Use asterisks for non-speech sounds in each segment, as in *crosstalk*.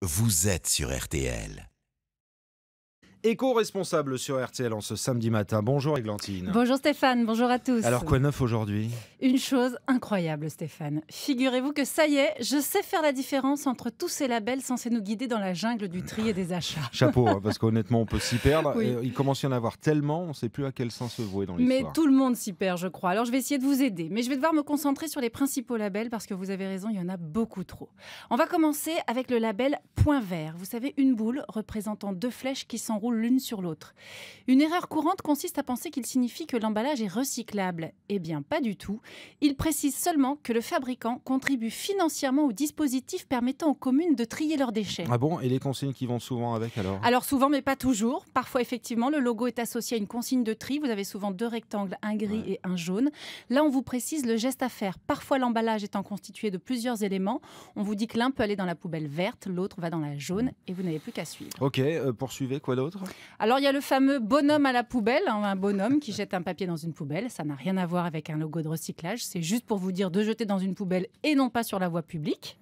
Vous êtes sur RTL éco-responsable sur RTL en ce samedi matin. Bonjour Églantine. Bonjour Stéphane, bonjour à tous. Alors quoi neuf aujourd'hui Une chose incroyable Stéphane. Figurez-vous que ça y est, je sais faire la différence entre tous ces labels censés nous guider dans la jungle du tri et des achats. *laughs* Chapeau, hein, parce qu'honnêtement on peut s'y perdre. Euh, il commence à y en avoir tellement, on ne sait plus à quel sens se vouer dans l'histoire. Mais tout le monde s'y perd je crois. Alors je vais essayer de vous aider. Mais je vais devoir me concentrer sur les principaux labels parce que vous avez raison, il y en a beaucoup trop. On va commencer avec le label Point Vert. Vous savez, une boule représentant deux flèches qui s'enroulent l'une sur l'autre. Une erreur courante consiste à penser qu'il signifie que l'emballage est recyclable. Eh bien, pas du tout. Il précise seulement que le fabricant contribue financièrement au dispositif permettant aux communes de trier leurs déchets. Ah bon Et les consignes qui vont souvent avec alors Alors souvent, mais pas toujours. Parfois, effectivement, le logo est associé à une consigne de tri. Vous avez souvent deux rectangles, un gris et un jaune. Là, on vous précise le geste à faire. Parfois, l'emballage étant constitué de plusieurs éléments, on vous dit que l'un peut aller dans la poubelle verte, l'autre va dans la jaune, et vous n'avez plus qu'à suivre. Ok, euh, poursuivez, quoi d'autre alors, il y a le fameux bonhomme à la poubelle, hein, un bonhomme qui jette un papier dans une poubelle. Ça n'a rien à voir avec un logo de recyclage. C'est juste pour vous dire de jeter dans une poubelle et non pas sur la voie publique.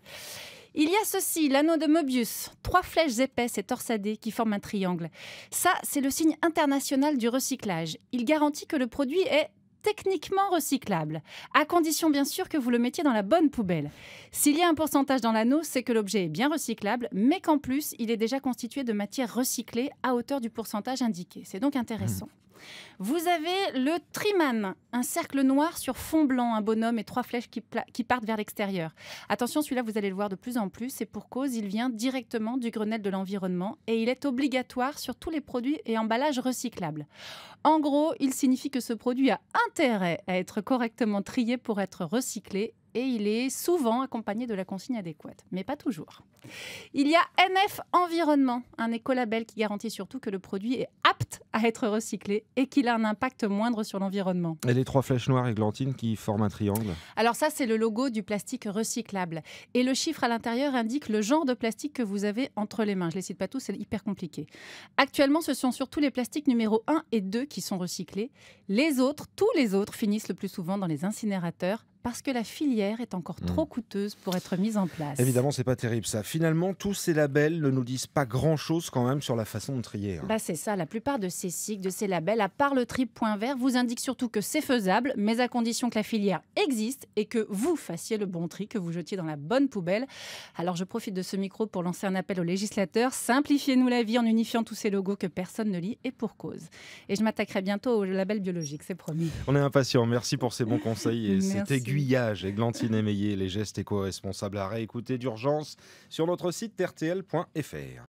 Il y a ceci, l'anneau de Möbius, trois flèches épaisses et torsadées qui forment un triangle. Ça, c'est le signe international du recyclage. Il garantit que le produit est techniquement recyclable, à condition bien sûr que vous le mettiez dans la bonne poubelle. S'il y a un pourcentage dans l'anneau, c'est que l'objet est bien recyclable, mais qu'en plus, il est déjà constitué de matière recyclée à hauteur du pourcentage indiqué. C'est donc intéressant. Mmh. Vous avez le Triman, un cercle noir sur fond blanc, un bonhomme et trois flèches qui, qui partent vers l'extérieur. Attention, celui-là, vous allez le voir de plus en plus, et pour cause, il vient directement du Grenelle de l'environnement et il est obligatoire sur tous les produits et emballages recyclables. En gros, il signifie que ce produit a intérêt à être correctement trié pour être recyclé et il est souvent accompagné de la consigne adéquate, mais pas toujours. Il y a NF Environnement, un écolabel qui garantit surtout que le produit est apte à être recyclé et qu'il a un impact moindre sur l'environnement. Et les trois flèches noires et glantines qui forment un triangle Alors ça, c'est le logo du plastique recyclable. Et le chiffre à l'intérieur indique le genre de plastique que vous avez entre les mains. Je ne les cite pas tous, c'est hyper compliqué. Actuellement, ce sont surtout les plastiques numéro 1 et 2 qui sont recyclés. Les autres, tous les autres, finissent le plus souvent dans les incinérateurs, parce que la filière est encore hmm. trop coûteuse pour être mise en place. Évidemment, c'est pas terrible ça. Finalement, tous ces labels ne nous disent pas grand-chose quand même sur la façon de trier. Hein. Bah, c'est ça, la plupart de ces cycles, de ces labels, à part le tri point vert, vous indiquent surtout que c'est faisable, mais à condition que la filière existe et que vous fassiez le bon tri, que vous jetiez dans la bonne poubelle. Alors je profite de ce micro pour lancer un appel aux législateurs. Simplifiez-nous la vie en unifiant tous ces logos que personne ne lit et pour cause. Et je m'attaquerai bientôt au label biologique, c'est promis. On est impatient. Merci pour ces bons conseils et *laughs* cet aigu aiguillage, glantine émeillée, les gestes éco-responsables à réécouter d'urgence sur notre site rtl.fr.